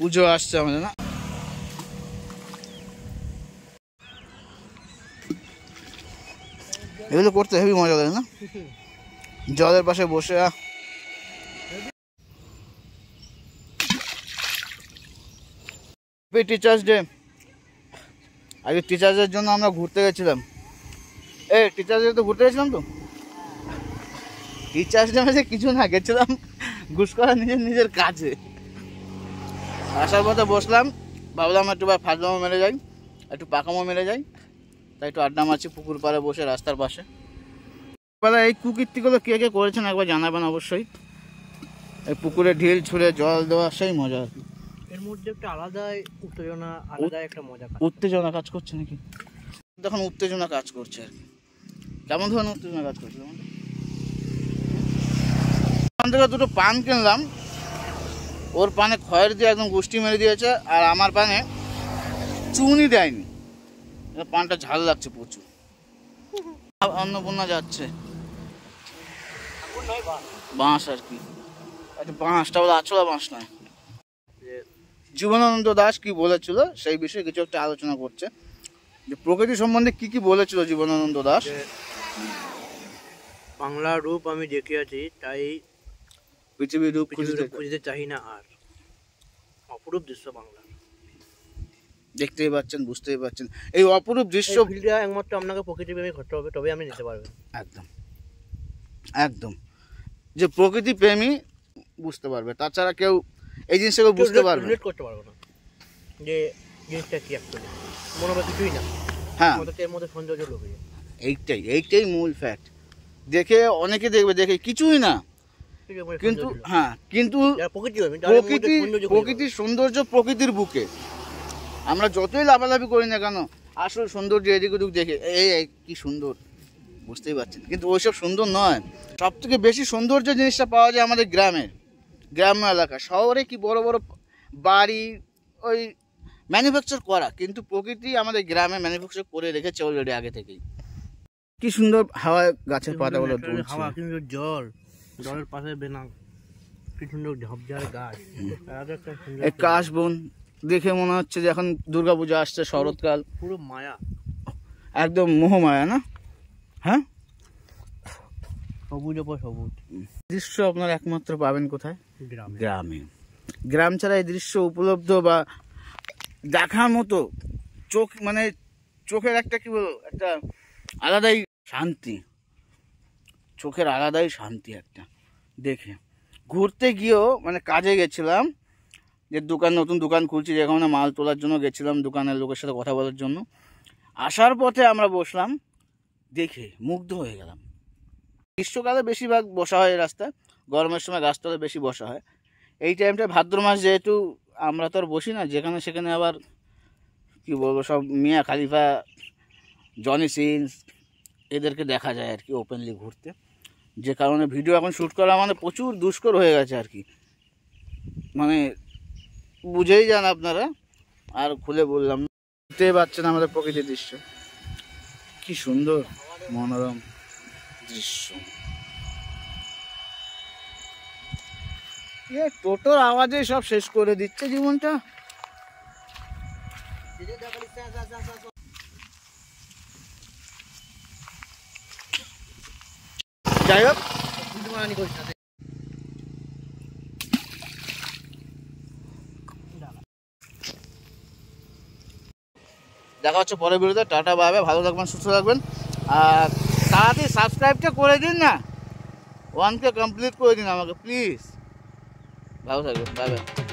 পুজো আসছে আমাদের না এগুলো করতে হেবি মজা লাগে না জলের পাশে বসে টিচার্স ডে আগে টিচার্সের জন্য আমরা ঘুরতে গেছিলাম এ টিচার্স ডে তো ঘুরতে গেছিলাম তো টিচার্স ডে মানে কিছু না গেছিলাম ঘুষ করা নিজের নিজের কাজে আসার পথে বসলাম ভাবলাম একটু বা ফাঁকামো মেরে যাই একটু পাকামো মেরে যাই তাই একটু আড্ডা মারছি পুকুর পাড়ে বসে রাস্তার পাশে বেলা এই কুকীর্তিগুলো কে কে করেছেন একবার জানাবেন অবশ্যই এই পুকুরে ঢিল ছুঁড়ে জল দেওয়া সেই মজা আর কি এর মধ্যে একটা আলাদা উত্তেজনা আলাদা একটা মজা উত্তেজনা কাজ করছে নাকি তখন উত্তেজনা কাজ করছে আর কি কেমন ধরনের উত্তেজনা কাজ করছে ওখান থেকে দুটো পান কিনলাম ওর পানে খয়ের দিয়ে একদম গুষ্টি মেরে দিয়েছে আর আমার পানে চুনই দেয়নি পানটা ঝাল লাগছে প্রচুর অন্নপূর্ণা যাচ্ছে বাঁশ আর কি আচ্ছা, বাঁশটা বলে আচলা বাঁশ নয় জীবনানন্দ দাস কি বলেছিল সেই বিষয়ে কিছু একটা আলোচনা করছে যে প্রকৃতি সম্বন্ধে কি কি বলেছিল জীবনানন্দ দাস বাংলা রূপ আমি দেখে আছি তাই পৃথিবীর রূপ খুঁজতে চাই না আর অপরূপ দৃশ্য বাংলা দেখতেই পাচ্ছেন বুঝতেই পাচ্ছেন এই অপরূপ দৃশ্য ভিডিও একমাত্র আপনাকে প্রকৃতি প্রেমী ঘটতে হবে তবে আপনি নিতে পারবেন একদম একদম যে প্রকৃতি প্রেমী বুঝতে পারবে তাছাড়া কেউ এই জিনিসটাকে বুঝতে পারবে রিলেট করতে পারবে না যে জিনিসটা কি অ্যাকচুয়ালি মনে হবে কিছুই না হ্যাঁ এর মধ্যে সৌন্দর্য লোক এইটাই এইটাই মূল ফ্যাক্ট দেখে অনেকে দেখবে দেখে কিছুই না কিন্তু হ্যাঁ কিন্তু প্রকৃতি প্রকৃতির সৌন্দর্য প্রকৃতির বুকে আমরা যতই লাভালাভি করি না কেন আসল সৌন্দর্য এদিক ওদিক দেখে এই কি সুন্দর বুঝতেই পারছেন কিন্তু ওইসব সুন্দর নয় সব থেকে বেশি সৌন্দর্য জিনিসটা পাওয়া যায় আমাদের গ্রামে গ্রাম্য এলাকা শহরে কি বড় বড় বাড়ি ওই ম্যানুফ্যাকচার করা কিন্তু প্রকৃতি আমাদের গ্রামে ম্যানুফ্যাকচার করে রেখেছে অলরেডি আগে থেকেই কি সুন্দর হাওয়ায় গাছের পাতাগুলো হাওয়া জল জলের পাশে বেনা গাছ কাশ বন দেখে মনে হচ্ছে যে এখন দুর্গাপূজা আসছে শরৎকাল পুরো মায়া একদম মোহমায়া না হ্যাঁ সবুজ সবুজ দৃশ্য আপনার একমাত্র পাবেন কোথায় গ্রামে গ্রাম ছাড়া এই দৃশ্য উপলব্ধ বা দেখার মতো চোখ মানে চোখের একটা কি বলবো একটা আলাদাই শান্তি চোখের আলাদাই শান্তি একটা দেখে ঘুরতে গিয়েও মানে কাজে গেছিলাম যে দোকান নতুন দোকান খুলছি যেখানে মাল তোলার জন্য গেছিলাম দোকানের লোকের সাথে কথা বলার জন্য আসার পথে আমরা বসলাম দেখে মুগ্ধ হয়ে গেলাম গ্রীষ্মকালে বেশিরভাগ বসা হয় রাস্তা গরমের সময় গাছতলে বেশি বসা হয় এই টাইমটা ভাদ্র মাস যেহেতু আমরা তো আর বসি না যেখানে সেখানে আবার কি বলবো সব মিয়া খালিফা জনি সিন্স এদেরকে দেখা যায় আর কি ওপেনলি ঘুরতে যে কারণে ভিডিও এখন শ্যুট করা মানে প্রচুর দুষ্কর হয়ে গেছে আর কি মানে বুঝেই যান আপনারা আর খুলে বললাম বুঝতেই পারছেন আমাদের প্রকৃতির দৃশ্য কি সুন্দর মনোরম দৃশ্য টোটোর আওয়াজে সব শেষ করে দিচ্ছে জীবনটা যাই হোক দেখা হচ্ছে পরের বিরোধে টাটা বাবে ভালো থাকবেন সুস্থ থাকবেন আর তাড়াতাড়ি সাবস্ক্রাইবটা করে দিন না ওয়ানকে কমপ্লিট করে দিন আমাকে প্লিজ ভালো থাকবেন বাই বাই